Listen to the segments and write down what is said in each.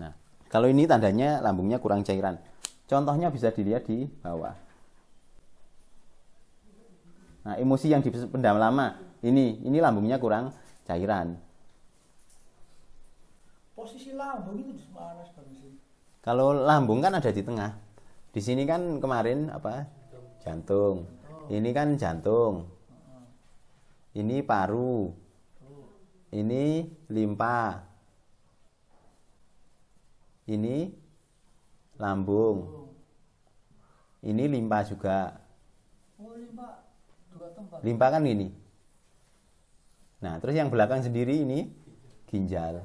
Nah, kalau ini tandanya lambungnya kurang cairan. Contohnya bisa dilihat di bawah. Nah, emosi yang dipendam lama ini ini lambungnya kurang cairan. Posisi lambung itu di mana Kalau lambung kan ada di tengah. Di sini kan kemarin apa? Jantung. Ini kan jantung. Ini paru. Ini limpa ini lambung ini limpa juga oh, limpa kan ini nah terus yang belakang sendiri ini ginjal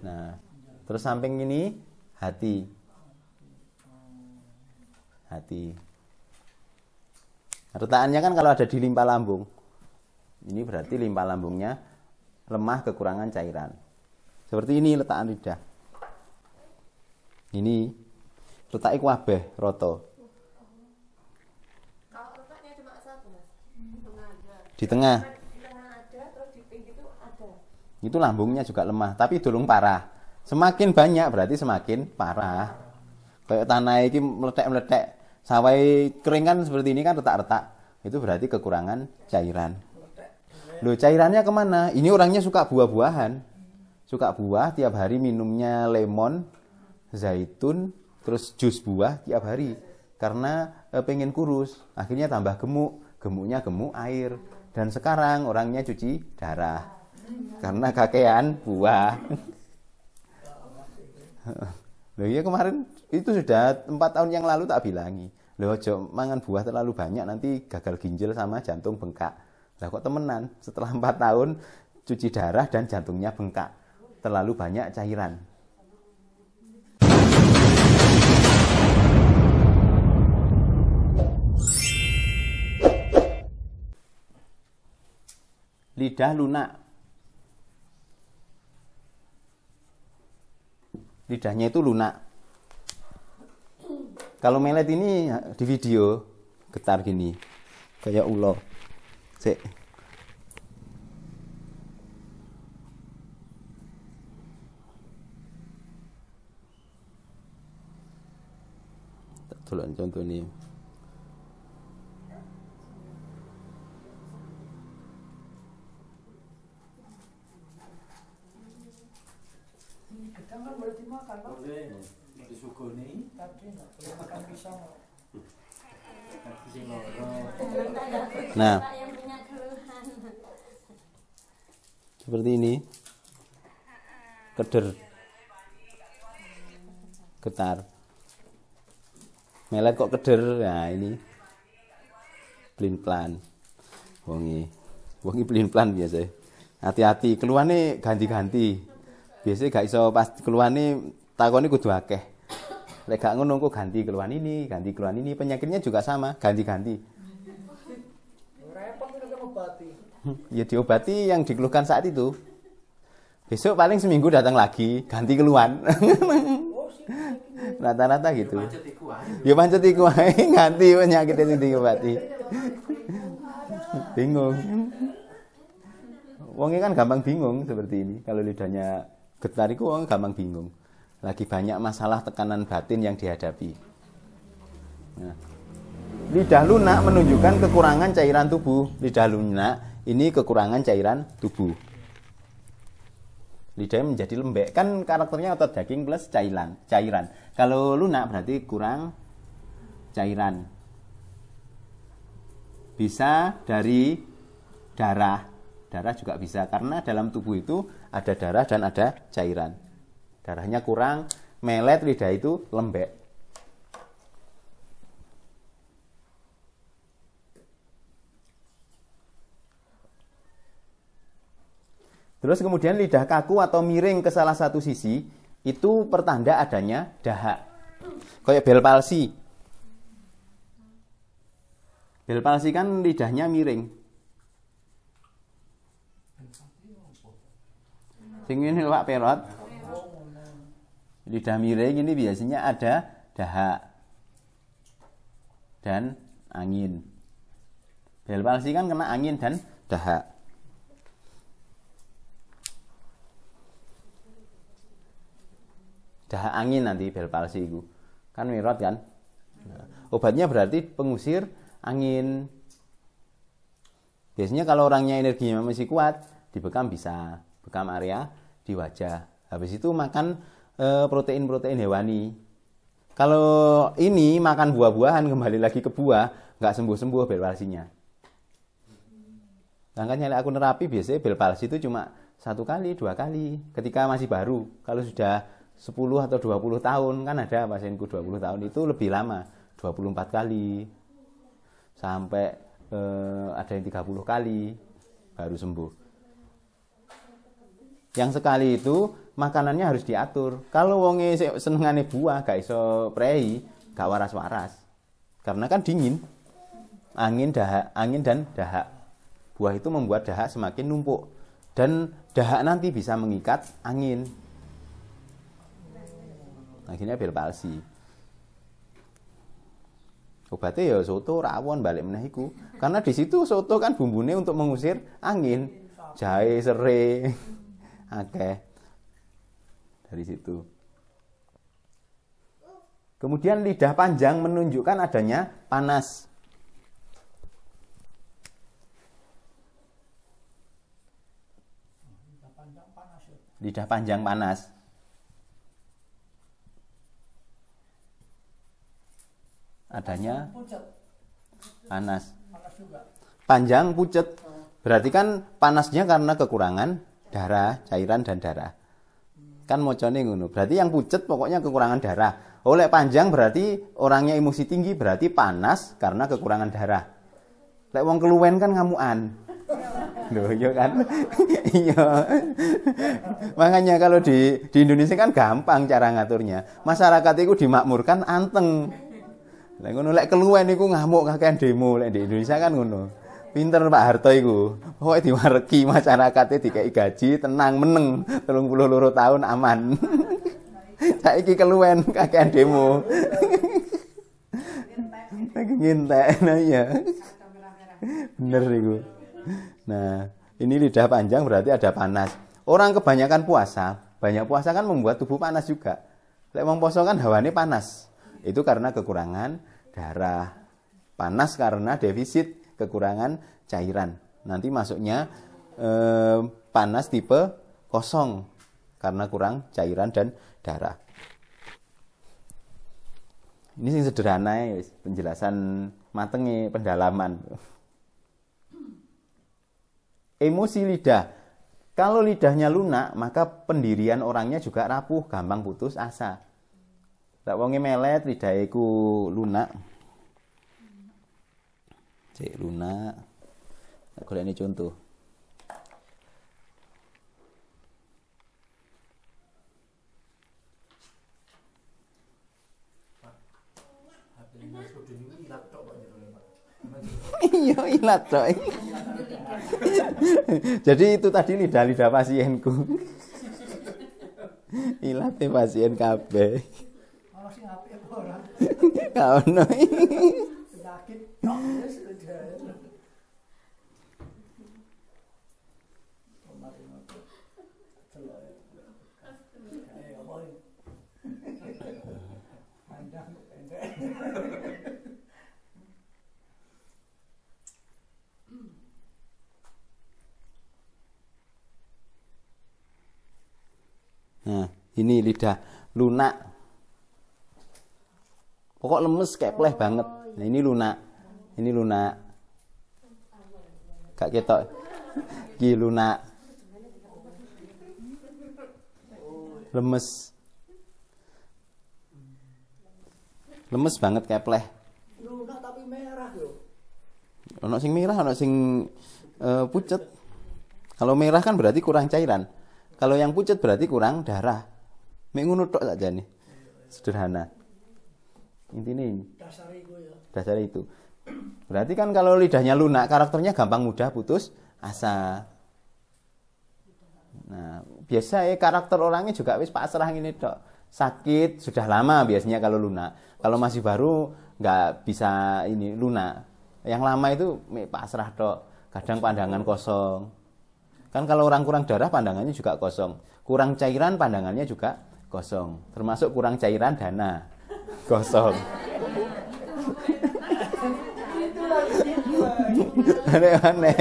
nah terus samping ini hati hati nah, retakannya kan kalau ada di limpa lambung ini berarti limpa lambungnya lemah kekurangan cairan seperti ini letakan lidah. Ini letak wabah roto. Di tengah. Itu lambungnya juga lemah, tapi dulung parah. Semakin banyak berarti semakin parah. Kayak tanah ini meletek-meletek, sawai kering kan seperti ini kan retak-retak. Itu berarti kekurangan cairan. Loh cairannya kemana? Ini orangnya suka buah-buahan suka buah tiap hari minumnya lemon zaitun terus jus buah tiap hari karena e, pengen kurus akhirnya tambah gemuk gemuknya gemuk air dan sekarang orangnya cuci darah karena kakean buah Loh ya kemarin itu sudah empat tahun yang lalu tak bilangi. Loh ojo mangan buah terlalu banyak nanti gagal ginjal sama jantung bengkak. Lah kok temenan setelah empat tahun cuci darah dan jantungnya bengkak terlalu banyak cairan. Lidah lunak. Lidahnya itu lunak. Kalau melet ini di video getar gini. Kayak ulo. Sik. fulan contoh ni kan Nah, seperti ini, keder, getar melet kok keder nah ini pelin plan wongi wongi pelin plan biasa hati-hati nih ganti-ganti Biasa gak iso pas keluane nih kudu akeh lek gak ngono kok ganti keluar ini ganti keluar ini penyakitnya juga sama ganti-ganti hmm, ya diobati yang dikeluhkan saat itu besok paling seminggu datang lagi ganti keluhan oh, Rata-rata gitu. Ya pancet iku nganti penyakit sing diobati. bingung. Wongnya kan gampang bingung seperti ini. Kalau lidahnya getar iku wong gampang bingung. Lagi banyak masalah tekanan batin yang dihadapi. Nah, lidah lunak menunjukkan kekurangan cairan tubuh. Lidah lunak ini kekurangan cairan tubuh lidahnya menjadi lembek kan karakternya otot daging plus cairan cairan kalau lunak berarti kurang cairan bisa dari darah darah juga bisa karena dalam tubuh itu ada darah dan ada cairan darahnya kurang melet lidah itu lembek Terus kemudian lidah kaku atau miring ke salah satu sisi itu pertanda adanya dahak. Kayak bel palsi. Bel palsi kan lidahnya miring. Sing ini Pak Perot. Lidah miring ini biasanya ada dahak dan angin. Bel palsi kan kena angin dan dahak. dah angin nanti bel palsi itu kan mirot kan obatnya berarti pengusir angin biasanya kalau orangnya energinya masih kuat dibekam bisa bekam area di wajah habis itu makan e, protein-protein hewani kalau ini makan buah-buahan kembali lagi ke buah nggak sembuh-sembuh bel palsinya Makanya aku nerapi biasanya bel palsi itu cuma satu kali, dua kali ketika masih baru. Kalau sudah 10 atau 20 tahun kan ada pasienku 20 tahun itu lebih lama 24 kali sampai eh, ada yang 30 kali baru sembuh yang sekali itu makanannya harus diatur kalau wonge senengane buah gak iso prei gak waras-waras karena kan dingin angin dahak angin dan dahak buah itu membuat dahak semakin numpuk dan dahak nanti bisa mengikat angin akhirnya pil palsi obatnya ya soto rawon balik menaiku karena di situ soto kan bumbunya untuk mengusir angin jahe serai oke. dari situ kemudian lidah panjang menunjukkan adanya panas lidah panjang panas adanya panas. Panjang pucet. Berarti kan panasnya karena kekurangan darah, cairan dan darah. Kan mocone ngono. Berarti yang pucet pokoknya kekurangan darah. Oleh oh, panjang berarti orangnya emosi tinggi, berarti panas karena kekurangan darah. Lek wong keluwen kan ngamuan. Loh, iya kan? iya. Makanya kalau di di Indonesia kan gampang cara ngaturnya. Masyarakat itu dimakmurkan anteng. Lah ngono lek keluwen iku ngamuk kakean demo lek di Indonesia kan ngono. Pinter Pak Harto iku. Pokoke diwareki masyarakate dikai gaji tenang meneng 32 tahun aman. Saiki keluwen kakean demo. Lagi ngintek nah ya. Bener iku. Nah, ini lidah panjang berarti ada panas. Orang kebanyakan puasa, banyak puasa kan membuat tubuh panas juga. Lek wong poso kan hawane panas. Itu karena kekurangan darah. Panas karena defisit kekurangan cairan. Nanti masuknya eh, panas tipe kosong karena kurang cairan dan darah. Ini sing sederhana ya, penjelasan mateng pendalaman. Emosi lidah. Kalau lidahnya lunak, maka pendirian orangnya juga rapuh, gampang putus asa. Tak wonge melet lidahiku lunak. Cek lunak. Tak ini contoh. Iya, ilat Jadi itu tadi lidah-lidah pasienku. Ilatnya pasien kabeh sih HP ono. tok wis Nah, ini lidah lunak kok lemes kayak pleh oh, banget iya. nah ini lunak ini lunak gak ketok ki lunak lemes lemes banget kayak pleh lunak tapi merah yo ono sing merah ono sing uh, pucet kalau merah kan berarti kurang cairan kalau yang pucet berarti kurang darah Mek ngono tok saja nih. Sederhana intinya dasar itu dasar itu berarti kan kalau lidahnya lunak karakternya gampang mudah putus asa nah biasa ya karakter orangnya juga wis pasrah ini dok sakit sudah lama biasanya kalau lunak kalau masih baru nggak bisa ini lunak yang lama itu pasrah dok kadang pandangan kosong kan kalau orang kurang darah pandangannya juga kosong kurang cairan pandangannya juga kosong termasuk kurang cairan dana kosong aneh-aneh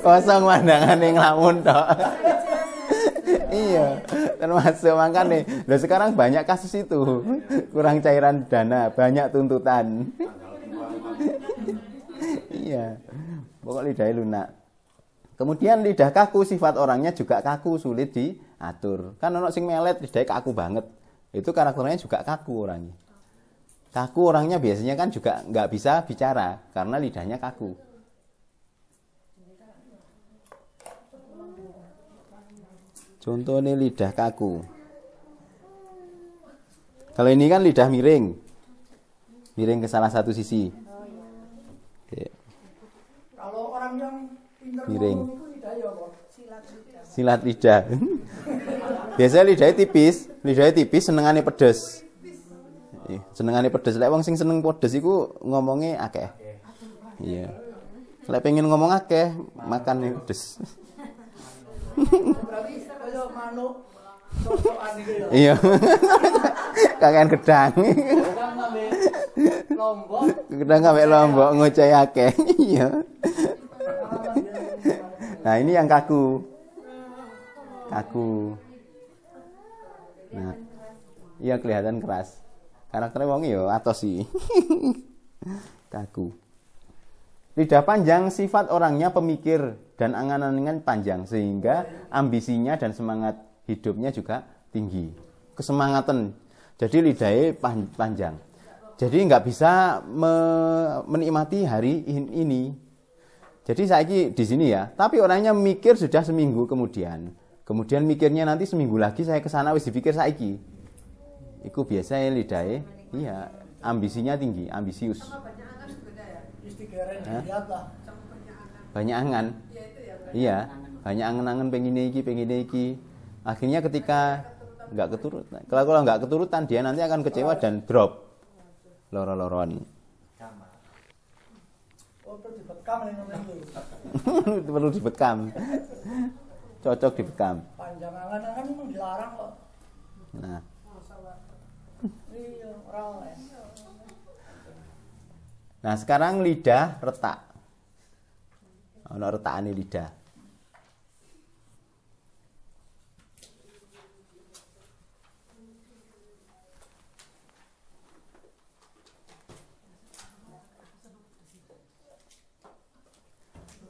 kosong pandangan yang lamun toh iya termasuk makanya lo sekarang banyak kasus itu kurang cairan dana banyak tuntutan iya pokok lidahnya lunak kemudian lidah kaku sifat orangnya juga kaku sulit diatur kan ono sing melet lidahnya kaku banget itu karakternya juga kaku orangnya Kaku orangnya biasanya kan juga nggak bisa bicara karena lidahnya kaku. Contoh Contohnya lidah kaku. Kalau ini kan lidah miring, miring ke salah satu sisi. Kalau orang yang miring, ya, silat lidah. Biasanya lidahnya tipis, lidahnya tipis senengannya pedes. Iya, senengane pedes. Lek wong sing seneng pedes iku ngomongnya akeh. Iya. Lek pengen ngomong akeh, makan yang pedes. Gitu ya? Iya. Kakean gedang. Gedang kakek lombok ngoceh akeh. Iya. Nah, ini yang kaku. Kaku. Nah. Iya kelihatan keras karakternya wong yo iya, atau sih kaku lidah panjang sifat orangnya pemikir dan angan-angan panjang sehingga ambisinya dan semangat hidupnya juga tinggi kesemangatan jadi lidahnya panjang jadi nggak bisa me menikmati hari ini jadi saya di sini ya tapi orangnya mikir sudah seminggu kemudian kemudian mikirnya nanti seminggu lagi saya kesana wis dipikir saiki Iku biasanya lidahe, iya, ambisinya tinggi, ambisius. Ya? Iya banyak, angan. iya, ya, iya banyak angan-angan pengen iki, pengen iki. Akhirnya ketika nggak keturutan, kalau kalau nggak keturutan dia nanti akan kecewa dan drop loro oh, itu perlu dibekam cocok dibekam panjang angan-angan dilarang kok nah Nah sekarang lidah retak. retak ini lidah.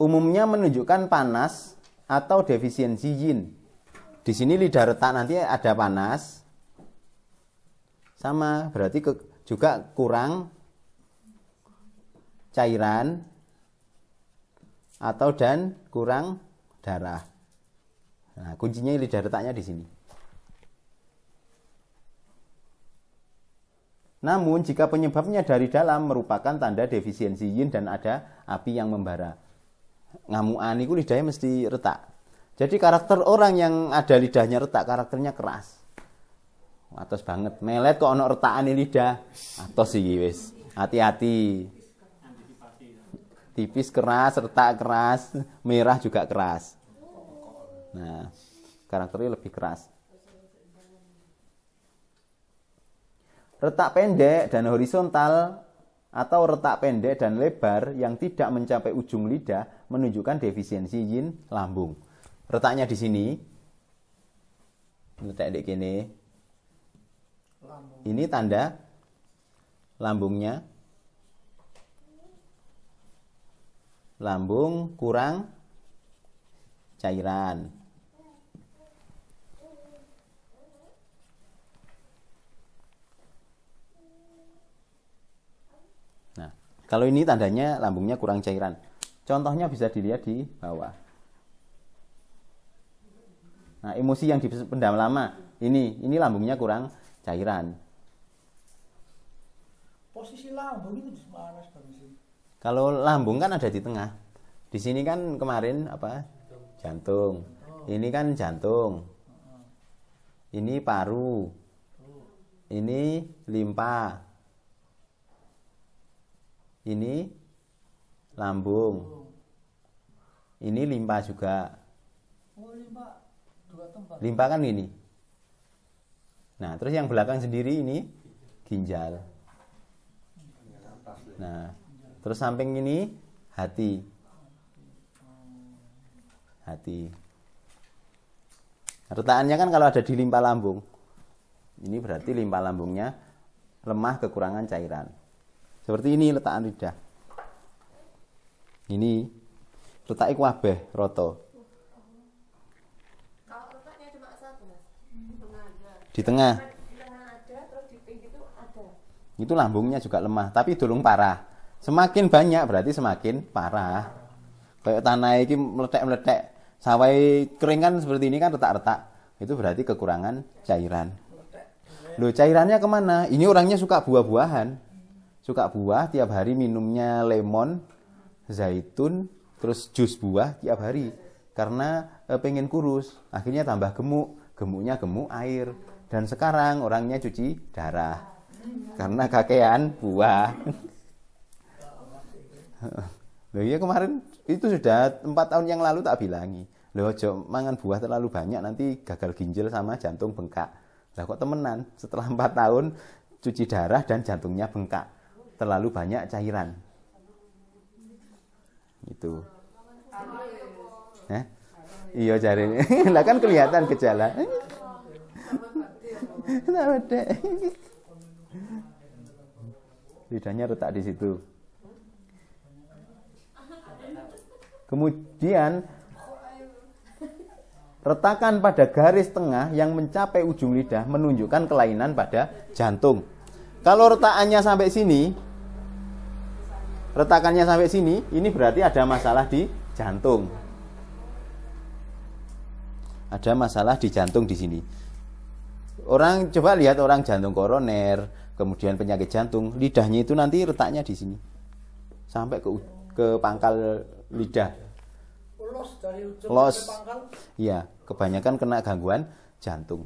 Umumnya menunjukkan panas atau defisiensi yin. Di sini lidah retak nanti ada panas, sama berarti ke, juga kurang cairan atau dan kurang darah. Nah, kuncinya lidah retaknya di sini. Namun jika penyebabnya dari dalam merupakan tanda defisiensi yin dan ada api yang membara. Ngamuan itu lidahnya mesti retak. Jadi karakter orang yang ada lidahnya retak, karakternya keras atos banget. Melet kok retakan retak lidah. Atos sih wis. Hati-hati. Tipis keras, retak keras, merah juga keras. Nah, karakternya lebih keras. Retak pendek dan horizontal atau retak pendek dan lebar yang tidak mencapai ujung lidah menunjukkan defisiensi yin lambung. Retaknya di sini. Letak di sini ini tanda lambungnya. Lambung kurang cairan. Nah, kalau ini tandanya lambungnya kurang cairan. Contohnya bisa dilihat di bawah. Nah, emosi yang dipendam lama, ini ini lambungnya kurang cairan. Posisi lambung itu di mana Kalau lambung kan ada di tengah. Di sini kan kemarin apa? Jantung. Oh. Ini kan jantung. Ini paru. Oh. Ini limpa. Ini lambung. Ini limpa juga. Oh, limpa dua Limpa kan ini Nah, terus yang belakang sendiri ini ginjal. Nah, terus samping ini hati. Hati. Nah, Retaannya kan kalau ada di limpa lambung. Ini berarti limpa lambungnya lemah kekurangan cairan. Seperti ini letakan lidah. Ini letak wabah roto. di tengah. Itu lambungnya juga lemah, tapi durung parah. Semakin banyak berarti semakin parah. Kayak tanah ini meletak meletak sawai kering kan seperti ini kan retak-retak. Itu berarti kekurangan cairan. lo cairannya kemana? Ini orangnya suka buah-buahan. Suka buah, tiap hari minumnya lemon, zaitun, terus jus buah tiap hari. Karena eh, pengen kurus, akhirnya tambah gemuk. Gemuknya gemuk air dan sekarang orangnya cuci darah karena kakean buah. Loh iya kemarin itu sudah empat tahun yang lalu tak bilangi. Loh ojo mangan buah terlalu banyak nanti gagal ginjal sama jantung bengkak. Lah kok temenan setelah empat tahun cuci darah dan jantungnya bengkak. Terlalu banyak cairan. Itu. Iya jari ini. lah kan kelihatan gejala tak lidahnya retak di situ kemudian retakan pada garis tengah yang mencapai ujung lidah menunjukkan kelainan pada jantung kalau retakannya sampai sini retakannya sampai sini ini berarti ada masalah di jantung ada masalah di jantung di sini Orang coba lihat orang jantung koroner, kemudian penyakit jantung, lidahnya itu nanti retaknya di sini. Sampai ke ke pangkal lidah. Los dari ujung pangkal Iya, kebanyakan kena gangguan jantung.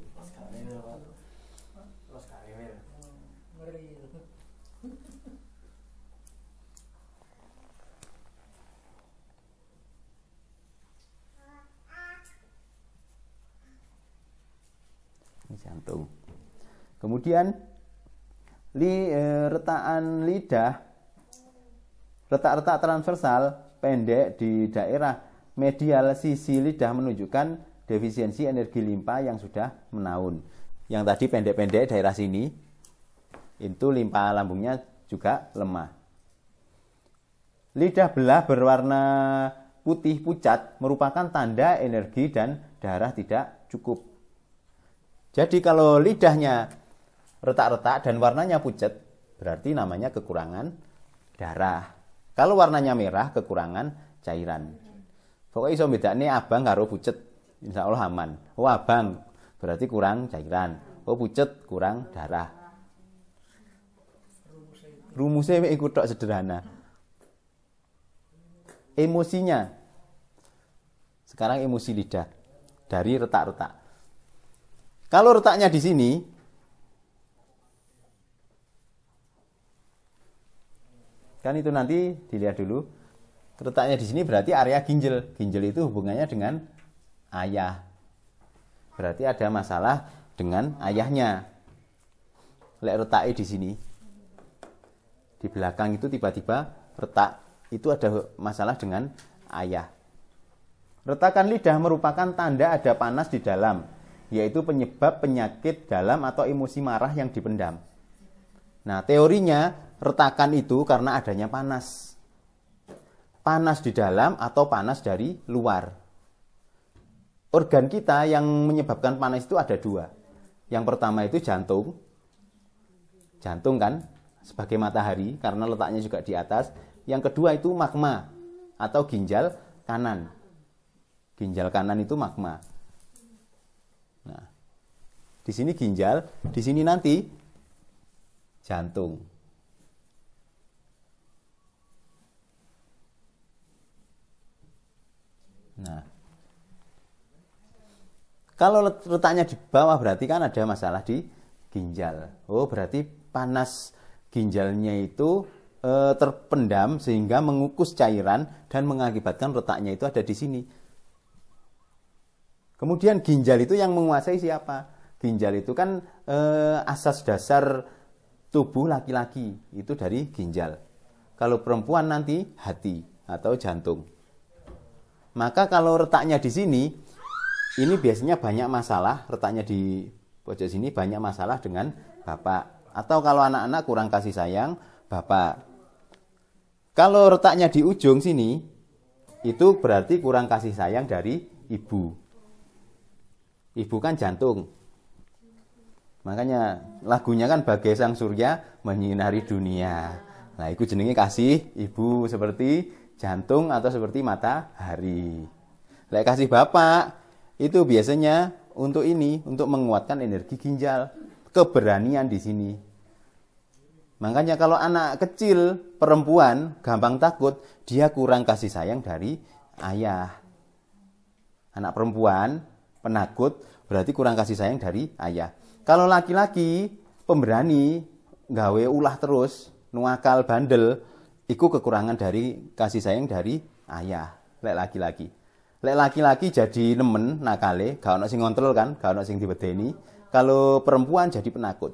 Kemudian li, e, eh, retaan lidah, retak-retak transversal pendek di daerah medial sisi lidah menunjukkan defisiensi energi limpa yang sudah menaun. Yang tadi pendek-pendek daerah sini, itu limpa lambungnya juga lemah. Lidah belah berwarna putih pucat merupakan tanda energi dan darah tidak cukup. Jadi kalau lidahnya retak-retak dan warnanya pucat, berarti namanya kekurangan darah. Kalau warnanya merah, kekurangan cairan. Pokoknya iso ini abang karo pucat, Insya Allah aman. Oh abang, berarti kurang cairan. Oh pucat, kurang darah. Rumusnya ikut tak sederhana. Emosinya. Sekarang emosi lidah dari retak-retak. Kalau retaknya di sini, Kan itu nanti dilihat dulu. Terletaknya di sini berarti area ginjal. Ginjal itu hubungannya dengan ayah. Berarti ada masalah dengan ayahnya. Lek retaknya di sini. Di belakang itu tiba-tiba retak. Itu ada masalah dengan ayah. Retakan lidah merupakan tanda ada panas di dalam, yaitu penyebab penyakit dalam atau emosi marah yang dipendam. Nah, teorinya retakan itu karena adanya panas. Panas di dalam atau panas dari luar. Organ kita yang menyebabkan panas itu ada dua. Yang pertama itu jantung. Jantung kan sebagai matahari karena letaknya juga di atas. Yang kedua itu magma atau ginjal kanan. Ginjal kanan itu magma. Nah, di sini ginjal, di sini nanti jantung. Nah, kalau letaknya di bawah berarti kan ada masalah di ginjal. Oh, berarti panas ginjalnya itu e, terpendam sehingga mengukus cairan dan mengakibatkan letaknya itu ada di sini. Kemudian ginjal itu yang menguasai siapa? Ginjal itu kan e, asas dasar tubuh laki-laki itu dari ginjal. Kalau perempuan nanti hati atau jantung. Maka kalau retaknya di sini, ini biasanya banyak masalah, retaknya di pojok sini banyak masalah dengan bapak. Atau kalau anak-anak kurang kasih sayang, bapak. Kalau retaknya di ujung sini, itu berarti kurang kasih sayang dari ibu. Ibu kan jantung. Makanya lagunya kan bagai sang surya menyinari dunia. Nah, itu jenenge kasih ibu seperti jantung atau seperti matahari. Lek kasih bapak itu biasanya untuk ini untuk menguatkan energi ginjal, keberanian di sini. Makanya kalau anak kecil perempuan gampang takut, dia kurang kasih sayang dari ayah. Anak perempuan penakut berarti kurang kasih sayang dari ayah. Kalau laki-laki pemberani gawe ulah terus, nuakal bandel, Iku kekurangan dari kasih sayang dari ayah, lek laki-laki. Lek laki-laki jadi nemen nakale, gak ono sing ngontrol kan, gak ono sing dibedeni. Kalau perempuan jadi penakut.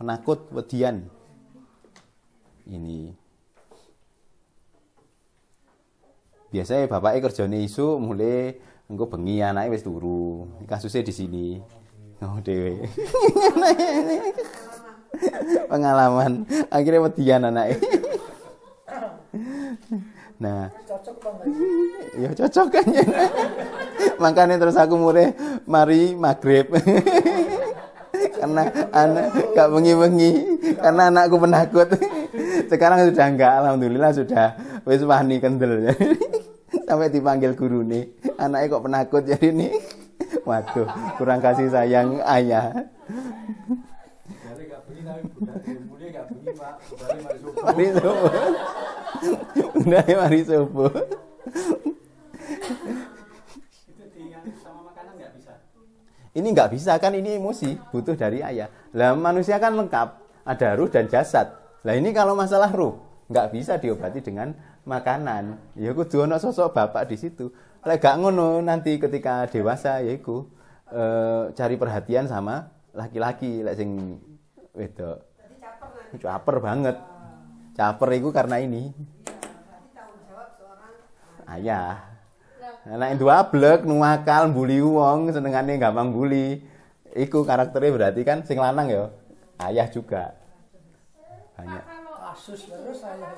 Penakut wedian. Ini. Biasanya bapaknya kerjanya isu mulai engko bengi anaknya wis turu. Kasusnya di sini. Oh dewe. pengalaman akhirnya anak-anak. nah cocok ya cocok kan ya makanya terus aku mulai mari maghrib karena anak gak bengi-bengi karena anakku penakut sekarang sudah enggak alhamdulillah sudah wis wani kendel sampai dipanggil guru nih anaknya kok penakut jadi nih waduh kurang kasih sayang ayah mari subuh. mari Ini nggak bisa kan ini emosi, butuh dari ayah. Lah manusia kan lengkap, ada ruh dan jasad. Lah ini kalau masalah ruh nggak bisa diobati dengan makanan. Ya aku dua sosok bapak di situ. Lah gak ngono nanti ketika dewasa yaiku e, eh, cari perhatian sama laki-laki lah sing wedok caper banget caper itu karena ini ayah iya. nah dua blek nuakal bully wong senengannya gampang bully iku karakternya berarti kan sing lanang ya ayah juga banyak kasus terus ayah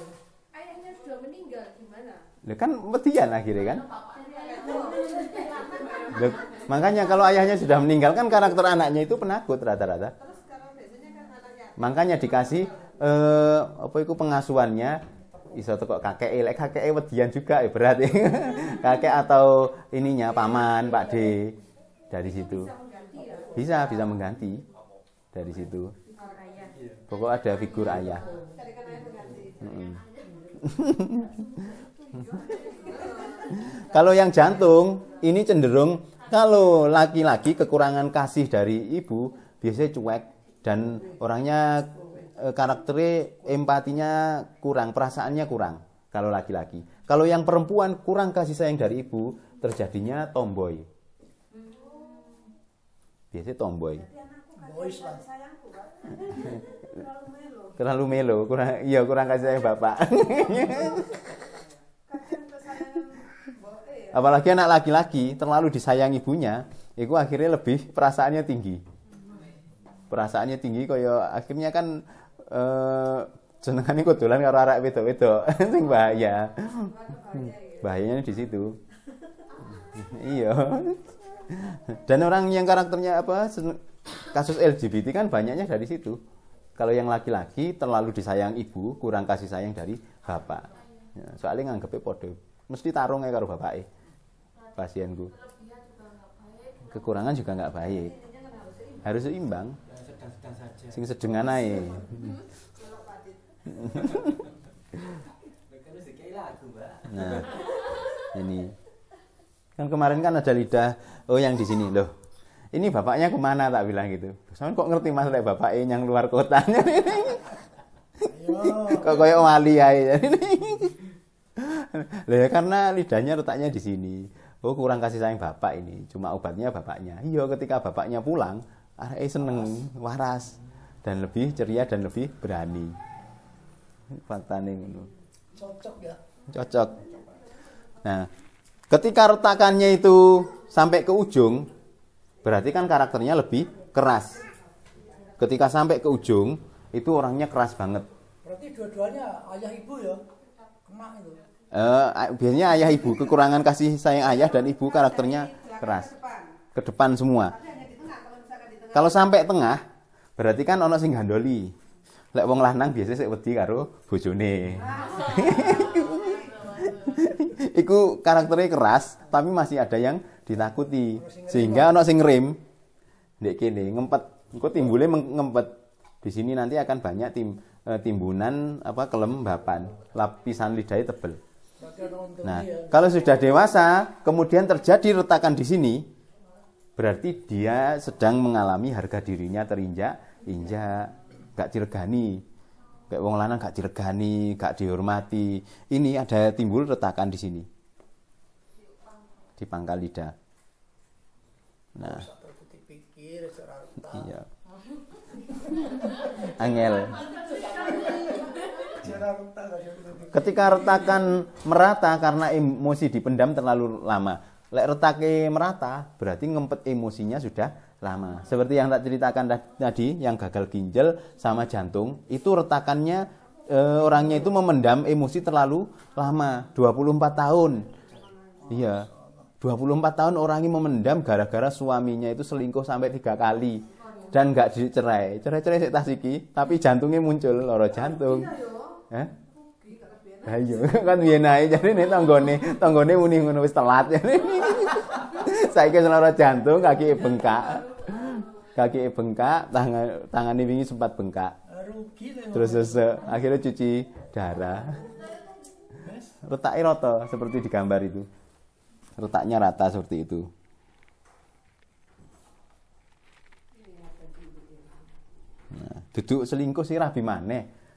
ayahnya sudah meninggal gimana Loh kan metian akhirnya kan makanya kalau ayahnya sudah meninggal kan karakter anaknya itu penakut rata-rata makanya dikasih eh, apa itu pengasuhannya iso kok kakek lek kakek wedian juga ya berat kakek atau ininya paman Pak D dari situ bisa ya? bisa mengganti dari situ pokok ada figur ayah kalau yang jantung ini cenderung kalau laki-laki kekurangan kasih dari ibu biasanya cuek dan orangnya e, karakternya empatinya kurang, perasaannya kurang kalau laki-laki. Kalau yang perempuan kurang kasih sayang dari ibu, terjadinya tomboy. Biasanya tomboy. Terlalu melo, kurang iya kurang kasih sayang bapak. Apalagi anak laki-laki terlalu disayang ibunya, itu akhirnya lebih perasaannya tinggi perasaannya tinggi kok ya akhirnya kan eh jenengane kok dolan karo arek wedok-wedok sing bahaya. Bahayanya di situ. iya. Dan orang yang karakternya apa kasus LGBT kan banyaknya dari situ. Kalau yang laki-laki terlalu disayang ibu, kurang kasih sayang dari bapak. Ya, soalnya nganggepnya podo. Mesti tarung ya karo bapak Pasienku. Kekurangan juga nggak baik. Harus seimbang. Sing sedeng anae. Iya. nah, ini kan kemarin kan ada lidah oh yang di sini loh ini bapaknya kemana tak bilang gitu Sama kok ngerti mas lek bapak ini yang luar kotanya kok kayak wali ini? ya karena lidahnya letaknya di sini oh kurang kasih sayang bapak ini cuma obatnya bapaknya iya ketika bapaknya pulang arek e seneng waras dan lebih ceria dan lebih berani fakta nih cocok ya cocok nah ketika retakannya itu sampai ke ujung berarti kan karakternya lebih keras ketika sampai ke ujung itu orangnya keras banget berarti dua-duanya ayah ibu ya kemak itu Uh, biasanya ayah ibu kekurangan kasih sayang ayah dan ibu karakternya keras ke depan semua kalau sampai tengah, berarti kan ono sing gandoli. Lek wong lanang biasanya sik wedi karo bojone. Iku karakternya keras, tapi masih ada yang ditakuti. Sehingga ono sing rim Ndek kene ngempet. Engko timbule ngempet. Di sini nanti akan banyak tim eh, timbunan apa kelembapan, lapisan lidahnya tebel. Nah, kalau sudah dewasa, kemudian terjadi retakan di sini, berarti dia sedang mengalami harga dirinya terinjak injak gak diregani kayak wong lanang gak diregani gak dihormati ini ada timbul retakan di sini di pangkal lidah nah iya angel ketika retakan merata karena emosi dipendam terlalu lama Lek retake merata, berarti ngempet emosinya sudah lama. Seperti yang tak ceritakan tadi, yang gagal ginjal sama jantung, itu retakannya e, orangnya itu memendam emosi terlalu lama, 24 tahun. Iya. 24 tahun orangnya memendam gara-gara suaminya itu selingkuh sampai tiga kali dan nggak dicerai. Cerai-cerai saya tasiki, tapi jantungnya muncul, loro jantung. Eh? Ha iya, kan biyen ae jane nek tanggone, tanggone muni ngono wis telat jane. Saiki selera jantung, kaki e bengkak. Kaki e bengkak, tangan tangane wingi sempat bengkak. Terus sesek, eh, akhirnya cuci darah. Retaknya rata seperti di gambar itu. Retaknya rata seperti itu. Nah, duduk selingkuh sirah bimaneh.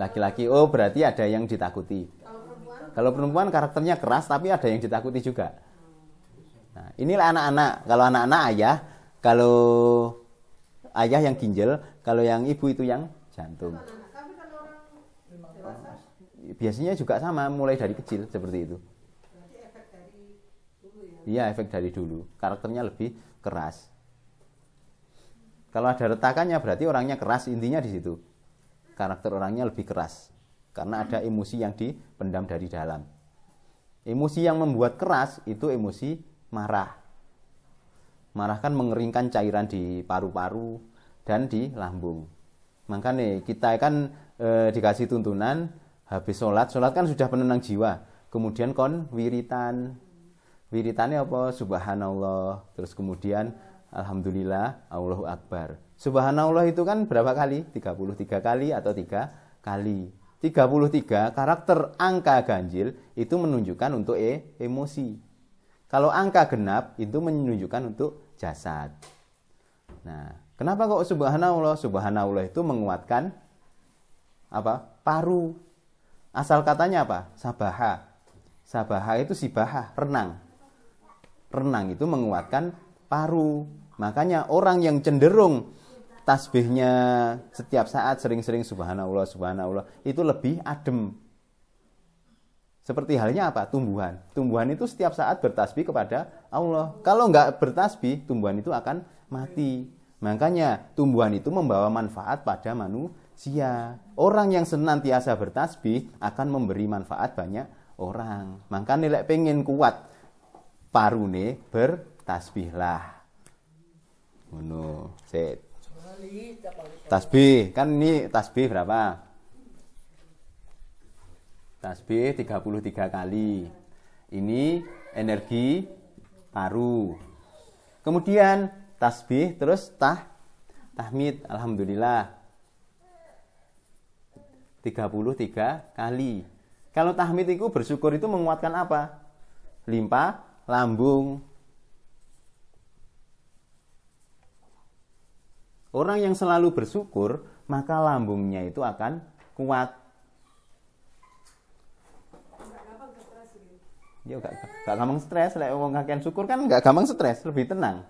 Laki-laki, oh berarti ada yang ditakuti. Kalau perempuan, karakternya keras tapi ada yang ditakuti juga. Nah, inilah anak-anak. Kalau anak-anak ayah, kalau ayah yang ginjal, kalau yang ibu itu yang jantung. Biasanya juga sama, mulai dari kecil seperti itu. Iya, efek dari dulu. Karakternya lebih keras. Kalau ada retakannya berarti orangnya keras intinya di situ karakter orangnya lebih keras karena ada emosi yang dipendam dari dalam. Emosi yang membuat keras itu emosi marah. Marah kan mengeringkan cairan di paru-paru dan di lambung. Makanya kita kan e, dikasih tuntunan habis sholat, sholat kan sudah penenang jiwa. Kemudian kon wiritan, wiritannya apa? Subhanallah. Terus kemudian Alhamdulillah, Allahu Akbar Subhanallah itu kan berapa kali? 33 kali atau 3 kali. 33 karakter angka ganjil itu menunjukkan untuk e, emosi. Kalau angka genap itu menunjukkan untuk jasad. Nah, kenapa kok subhanallah? Subhanallah itu menguatkan apa? Paru. Asal katanya apa? Sabaha. Sabaha itu sibaha, renang. Renang itu menguatkan paru. Makanya orang yang cenderung tasbihnya setiap saat sering-sering subhanallah subhanallah itu lebih adem seperti halnya apa tumbuhan tumbuhan itu setiap saat bertasbih kepada Allah kalau nggak bertasbih tumbuhan itu akan mati makanya tumbuhan itu membawa manfaat pada manusia orang yang senantiasa bertasbih akan memberi manfaat banyak orang maka nilai pengen kuat parune bertasbihlah Uno, set Tasbih, kan ini tasbih berapa? Tasbih 33 kali. Ini energi paru. Kemudian tasbih terus tah tahmid alhamdulillah 33 kali. Kalau tahmid itu bersyukur itu menguatkan apa? Limpa lambung. Orang yang selalu bersyukur, maka lambungnya itu akan kuat. Ya gak, gak gampang stres, lek wong kakean syukur kan gak gampang stres, lebih tenang.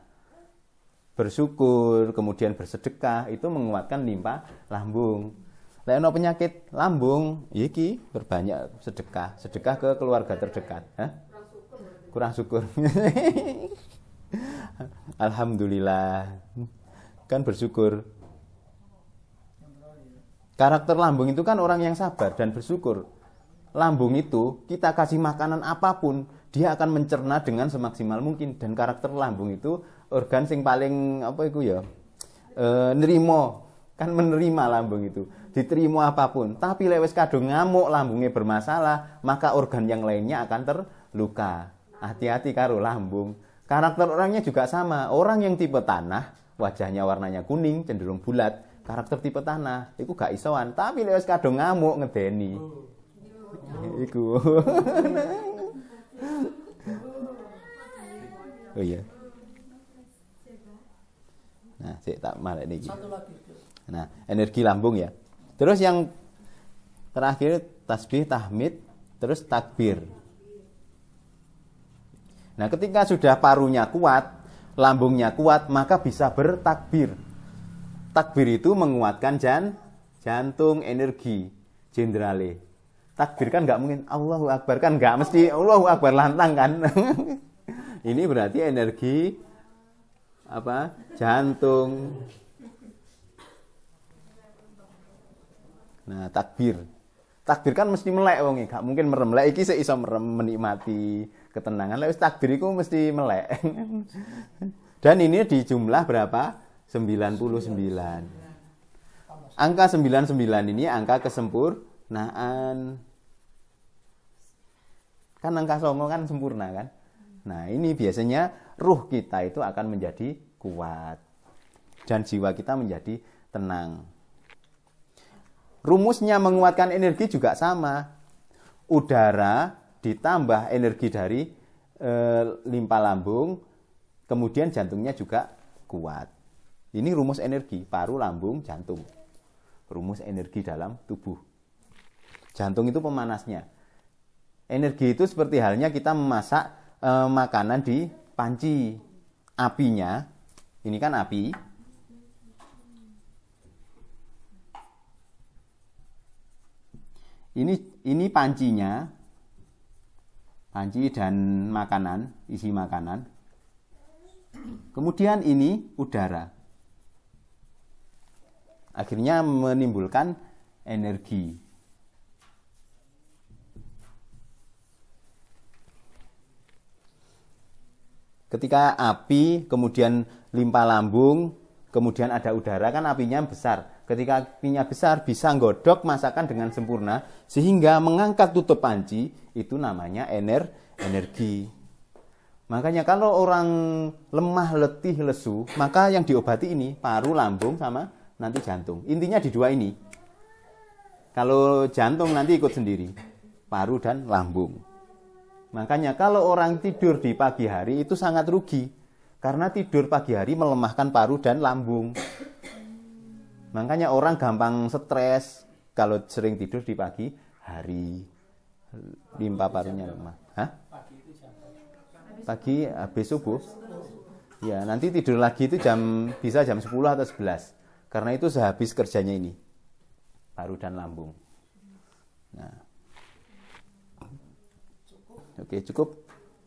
Bersyukur, kemudian bersedekah itu menguatkan limpa lambung. Lek ono penyakit lambung, ya iki berbanyak sedekah, sedekah ke keluarga terdekat, Kurang syukur. Alhamdulillah kan bersyukur. Karakter lambung itu kan orang yang sabar dan bersyukur. Lambung itu kita kasih makanan apapun, dia akan mencerna dengan semaksimal mungkin dan karakter lambung itu organ sing paling apa itu ya? E, nerimo kan menerima lambung itu diterima apapun tapi lewes kadung ngamuk lambungnya bermasalah maka organ yang lainnya akan terluka hati-hati karo lambung karakter orangnya juga sama orang yang tipe tanah wajahnya warnanya kuning cenderung bulat karakter tipe tanah itu gak isoan tapi lewes kadung ngamuk ngedeni iku oh iya nah sik tak malah ini nah energi lambung ya terus yang terakhir tasbih tahmid terus takbir nah ketika sudah parunya kuat lambungnya kuat maka bisa bertakbir. Takbir itu menguatkan jan, jantung, energi, jenderale. Takbir kan nggak mungkin Allahu Akbar kan nggak mesti Allahu Akbar lantang kan. Ini berarti energi apa jantung. Nah takbir, takbir kan mesti melek Wongi. E, nggak mungkin merem. Lek iki seiso merem menikmati ketenangan Lalu takbir itu mesti melek dan ini di jumlah berapa 99 angka 99 ini angka kesempurnaan kan angka songo kan sempurna kan nah ini biasanya ruh kita itu akan menjadi kuat dan jiwa kita menjadi tenang rumusnya menguatkan energi juga sama udara ditambah energi dari e, eh, limpa lambung, kemudian jantungnya juga kuat. Ini rumus energi, paru, lambung, jantung. Rumus energi dalam tubuh. Jantung itu pemanasnya. Energi itu seperti halnya kita memasak e, makanan di panci. Apinya, ini kan api. Ini ini pancinya, panci dan makanan, isi makanan. Kemudian ini udara. Akhirnya menimbulkan energi. Ketika api kemudian limpa lambung, kemudian ada udara kan apinya besar. Ketika apinya besar bisa godok masakan dengan sempurna sehingga mengangkat tutup panci itu namanya ener energi. Makanya kalau orang lemah, letih, lesu, maka yang diobati ini paru, lambung sama nanti jantung. Intinya di dua ini. Kalau jantung nanti ikut sendiri, paru dan lambung. Makanya kalau orang tidur di pagi hari itu sangat rugi karena tidur pagi hari melemahkan paru dan lambung. Makanya orang gampang stres kalau sering tidur di pagi hari limpa parunya lemah. Hah? Pagi habis subuh. Ya, nanti tidur lagi itu jam bisa jam 10 atau 11. Karena itu sehabis kerjanya ini. Paru dan lambung. Nah. Oke, cukup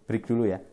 break dulu ya.